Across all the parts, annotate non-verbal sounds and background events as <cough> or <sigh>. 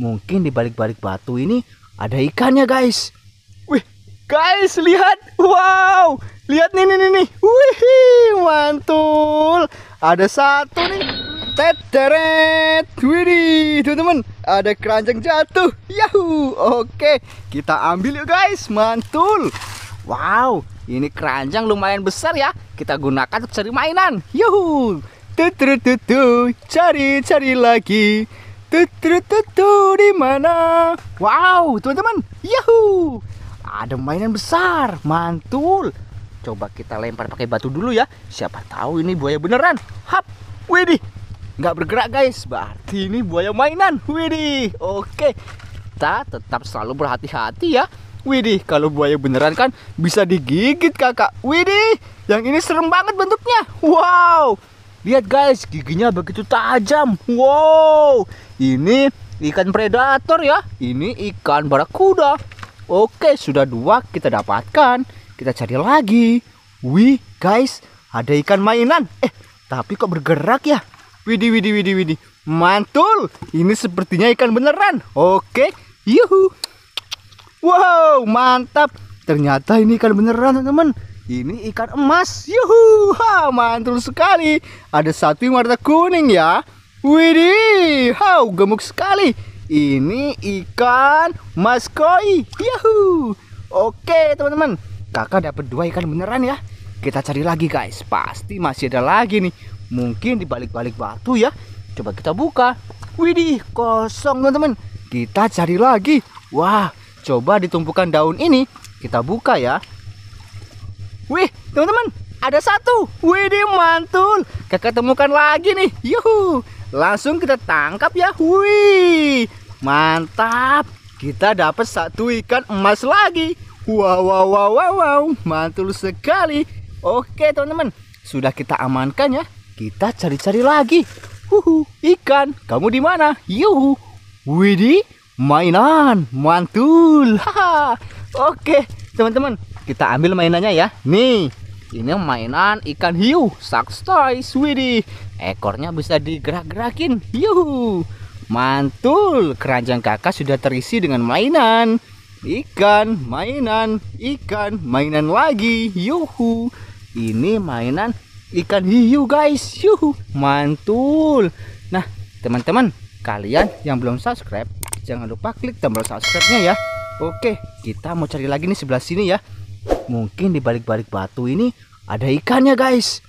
Mungkin di balik-balik batu ini ada ikannya guys. Wih, guys lihat. Wow, lihat nih nih nih. Wih, mantul. Ada satu nih. Teret. Widih, teman-teman, ada keranjang jatuh. Yahoo. Oke, kita ambil yuk guys. Mantul. Wow, ini keranjang lumayan besar ya. Kita gunakan untuk cari mainan. Yahoo. Tuh, tuh, tuh, tuh. Cari, cari lagi. Tuh, di mana? Wow, teman-teman. Yahoo! Ada mainan besar. Mantul. Coba kita lempar pakai batu dulu ya. Siapa tahu ini buaya beneran. Hap. Widih. Nggak bergerak, guys. Berarti ini buaya mainan. Widih. Oke. Kita tetap selalu berhati-hati ya. Widih, kalau buaya beneran kan bisa digigit, Kakak. Widih, yang ini serem banget bentuknya. Wow. Lihat guys, giginya begitu tajam. Wow, ini ikan predator ya. Ini ikan barakuda. Oke, sudah dua kita dapatkan. Kita cari lagi. Wih, guys, ada ikan mainan. Eh, tapi kok bergerak ya? Widi, Widi, Widi, Widi, Mantul. Ini sepertinya ikan beneran. Oke, yuhu. Wow, mantap. Ternyata ini ikan beneran, teman-teman. Ini ikan emas. Yuhu, ha, mantul sekali. Ada satu yang warna kuning ya. Widih, how gemuk sekali. Ini ikan mas koi. Yuhu. Oke, teman-teman. Kakak dapat dua ikan beneran ya. Kita cari lagi, guys. Pasti masih ada lagi nih. Mungkin di balik-balik batu ya. Coba kita buka. Widih, kosong, teman-teman. Kita cari lagi. Wah, coba ditumpukan daun ini. Kita buka ya. Wih, teman-teman, ada satu. Wih, dia mantul. Kakak temukan lagi nih. Yuhu. Langsung kita tangkap ya. Wih, mantap. Kita dapat satu ikan emas lagi. Wow, wow, wow, wow, wow. Mantul sekali. Oke, teman-teman. Sudah kita amankan ya. Kita cari-cari lagi. Huhu, ikan. Kamu di mana? Yuhu. Widi mainan. Mantul. <laughs> Haha. Oke, teman-teman kita ambil mainannya ya nih ini mainan ikan hiu Sakstai Swidi ekornya bisa digerak-gerakin hiu mantul keranjang kakak sudah terisi dengan mainan ikan mainan ikan mainan lagi yuhu ini mainan ikan hiu guys yuhu mantul nah teman-teman kalian yang belum subscribe jangan lupa klik tombol subscribe-nya ya oke kita mau cari lagi nih sebelah sini ya Mungkin di balik-balik batu ini ada ikannya guys.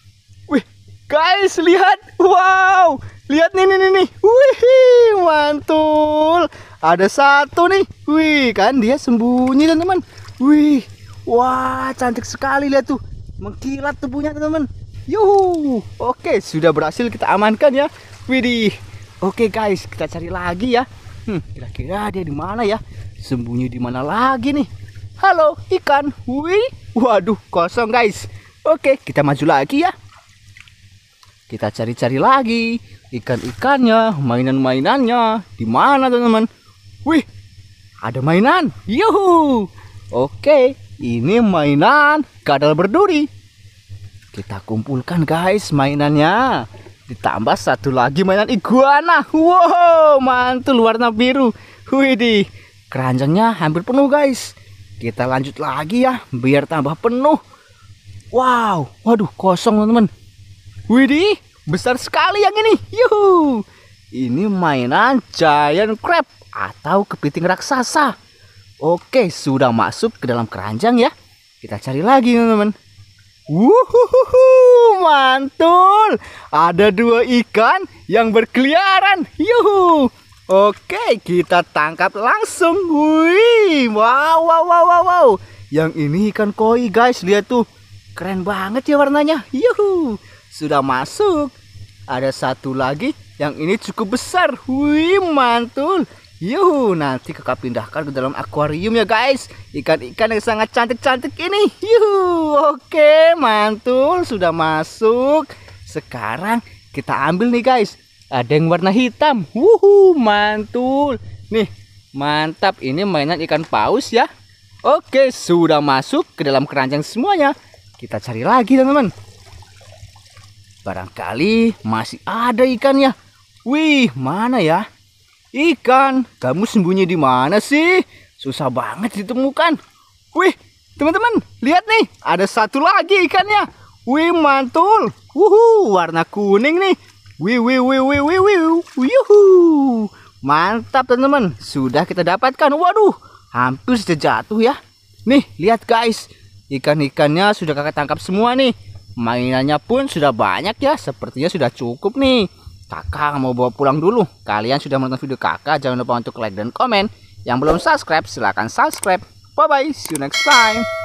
Wih, guys lihat, wow, lihat nih nih nih, wih mantul. Ada satu nih, wih kan dia sembunyi teman-teman. Wih, wah cantik sekali lihat tuh, mengkilat tubuhnya teman-teman. Yuhu, oke sudah berhasil kita amankan ya. Widi, oke guys kita cari lagi ya. Hmm, kira-kira dia di mana ya? Sembunyi di mana lagi nih? Halo ikan. Wih. Waduh, kosong guys. Oke, kita maju lagi ya. Kita cari-cari lagi ikan-ikannya, mainan-mainannya. Di mana, teman-teman? Wih, ada mainan. Yuhu. Oke, ini mainan kadal berduri. Kita kumpulkan guys mainannya. Ditambah satu lagi mainan iguana. Wow, mantul warna biru. Wih, di keranjangnya hampir penuh guys kita lanjut lagi ya biar tambah penuh wow waduh kosong teman-teman widih besar sekali yang ini yuhu ini mainan giant crab atau kepiting raksasa oke sudah masuk ke dalam keranjang ya kita cari lagi teman-teman Wuhuhuhu, mantul. Ada dua ikan yang berkeliaran. Yuhu. Oke, kita tangkap langsung. Wih, wow, wow, wow, wow, wow. Yang ini ikan koi, guys. Lihat tuh, keren banget ya warnanya. Yuhu, sudah masuk. Ada satu lagi, yang ini cukup besar. Wih, mantul. Yuhu, nanti kakak pindahkan ke dalam akuarium ya guys. Ikan-ikan yang sangat cantik-cantik ini. Yuhu, oke, mantul. Sudah masuk. Sekarang kita ambil nih guys ada yang warna hitam wuhu mantul nih mantap ini mainan ikan paus ya oke sudah masuk ke dalam keranjang semuanya kita cari lagi teman-teman barangkali masih ada ikannya wih mana ya ikan kamu sembunyi di mana sih susah banget ditemukan wih teman-teman lihat nih ada satu lagi ikannya wih mantul wuhu warna kuning nih Wih, wih, wih, wih, wih, wih, Yuhu. Mantap teman-teman. Sudah kita dapatkan. Waduh, hampir saja jatuh ya. Nih, lihat guys. Ikan-ikannya sudah kakak tangkap semua nih. Mainannya pun sudah banyak ya. Sepertinya sudah cukup nih. Kakak mau bawa pulang dulu. Kalian sudah menonton video kakak. Jangan lupa untuk like dan komen. Yang belum subscribe, silahkan subscribe. Bye-bye. See you next time.